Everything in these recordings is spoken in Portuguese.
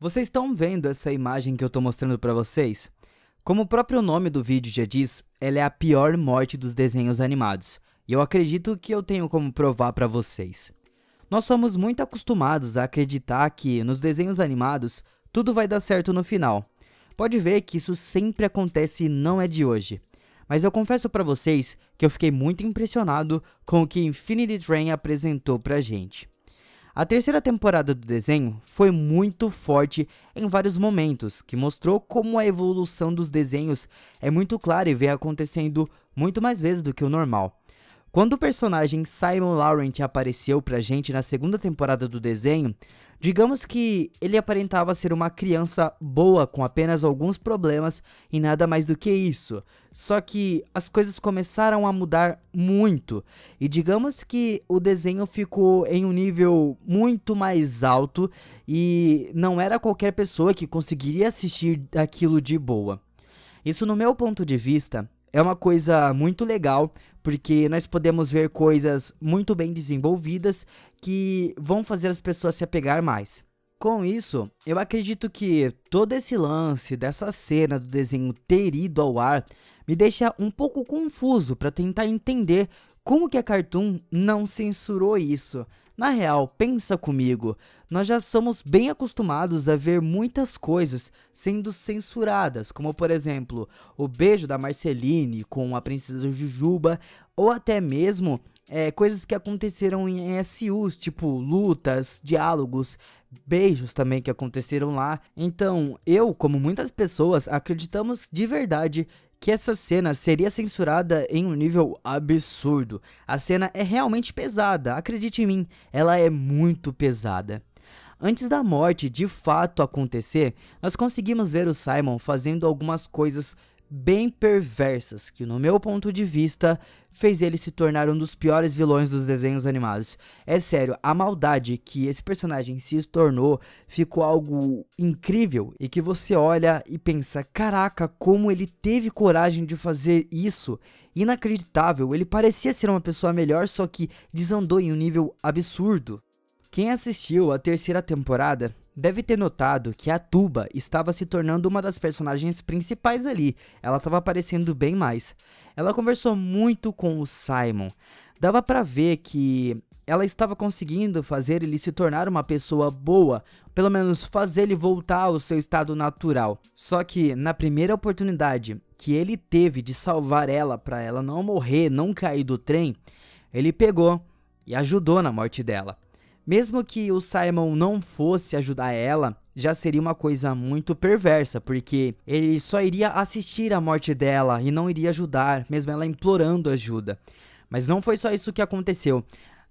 Vocês estão vendo essa imagem que eu estou mostrando para vocês? Como o próprio nome do vídeo já diz, ela é a pior morte dos desenhos animados, e eu acredito que eu tenho como provar para vocês. Nós somos muito acostumados a acreditar que, nos desenhos animados, tudo vai dar certo no final. Pode ver que isso sempre acontece e não é de hoje. Mas eu confesso para vocês que eu fiquei muito impressionado com o que Infinity Train apresentou pra gente. A terceira temporada do desenho foi muito forte em vários momentos, que mostrou como a evolução dos desenhos é muito clara e vem acontecendo muito mais vezes do que o normal. Quando o personagem Simon Laurent apareceu pra gente na segunda temporada do desenho, Digamos que ele aparentava ser uma criança boa com apenas alguns problemas e nada mais do que isso. Só que as coisas começaram a mudar muito. E digamos que o desenho ficou em um nível muito mais alto e não era qualquer pessoa que conseguiria assistir aquilo de boa. Isso, no meu ponto de vista, é uma coisa muito legal, porque nós podemos ver coisas muito bem desenvolvidas que vão fazer as pessoas se apegar mais. Com isso, eu acredito que todo esse lance dessa cena do desenho ter ido ao ar me deixa um pouco confuso para tentar entender como que a Cartoon não censurou isso? Na real, pensa comigo, nós já somos bem acostumados a ver muitas coisas sendo censuradas, como por exemplo, o beijo da Marceline com a princesa Jujuba, ou até mesmo é, coisas que aconteceram em SUs, tipo lutas, diálogos, beijos também que aconteceram lá. Então, eu, como muitas pessoas, acreditamos de verdade que essa cena seria censurada em um nível absurdo. A cena é realmente pesada, acredite em mim, ela é muito pesada. Antes da morte de fato acontecer, nós conseguimos ver o Simon fazendo algumas coisas bem perversas, que no meu ponto de vista fez ele se tornar um dos piores vilões dos desenhos animados. É sério, a maldade que esse personagem se tornou ficou algo incrível e que você olha e pensa: caraca, como ele teve coragem de fazer isso! Inacreditável, ele parecia ser uma pessoa melhor, só que desandou em um nível absurdo. Quem assistiu a terceira temporada deve ter notado que a Tuba estava se tornando uma das personagens principais ali, ela estava aparecendo bem mais. Ela conversou muito com o Simon. Dava para ver que ela estava conseguindo fazer ele se tornar uma pessoa boa, pelo menos fazer ele voltar ao seu estado natural. Só que na primeira oportunidade que ele teve de salvar ela para ela não morrer, não cair do trem, ele pegou e ajudou na morte dela. Mesmo que o Simon não fosse ajudar ela, já seria uma coisa muito perversa, porque ele só iria assistir à morte dela e não iria ajudar, mesmo ela implorando ajuda. Mas não foi só isso que aconteceu.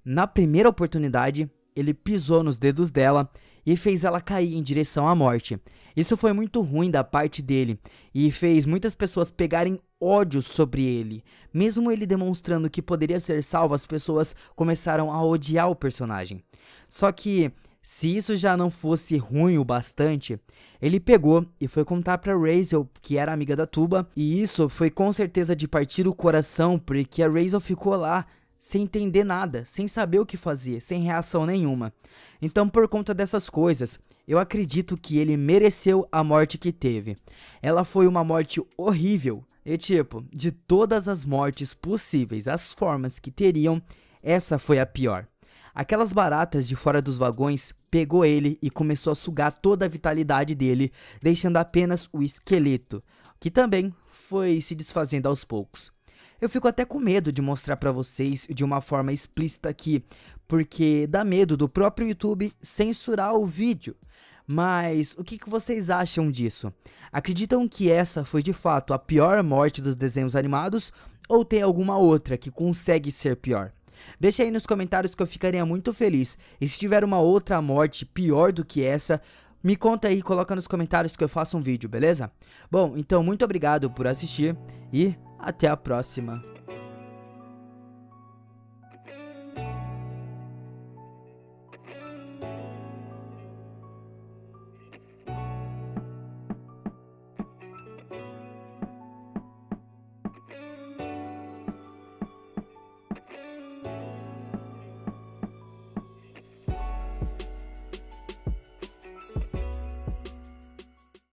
Na primeira oportunidade, ele pisou nos dedos dela e fez ela cair em direção à morte. Isso foi muito ruim da parte dele e fez muitas pessoas pegarem ódio sobre ele. Mesmo ele demonstrando que poderia ser salvo, as pessoas começaram a odiar o personagem. Só que, se isso já não fosse ruim o bastante, ele pegou e foi contar para Razel, que era amiga da Tuba, e isso foi com certeza de partir o coração, porque a Razel ficou lá sem entender nada, sem saber o que fazer, sem reação nenhuma. Então, por conta dessas coisas, eu acredito que ele mereceu a morte que teve. Ela foi uma morte horrível. E tipo, de todas as mortes possíveis, as formas que teriam, essa foi a pior. Aquelas baratas de fora dos vagões pegou ele e começou a sugar toda a vitalidade dele, deixando apenas o esqueleto, que também foi se desfazendo aos poucos. Eu fico até com medo de mostrar para vocês de uma forma explícita aqui, porque dá medo do próprio YouTube censurar o vídeo. Mas o que, que vocês acham disso? Acreditam que essa foi de fato a pior morte dos desenhos animados? Ou tem alguma outra que consegue ser pior? Deixa aí nos comentários que eu ficaria muito feliz. E se tiver uma outra morte pior do que essa, me conta aí, coloca nos comentários que eu faço um vídeo, beleza? Bom, então muito obrigado por assistir e até a próxima.